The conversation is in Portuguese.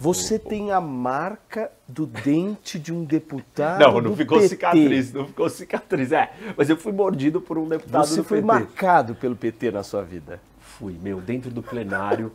Você tem a marca do dente de um deputado. Não, não ficou PT. cicatriz, não ficou cicatriz. É, mas eu fui mordido por um deputado Você do PT. Você foi marcado pelo PT na sua vida? Fui, meu, dentro do plenário.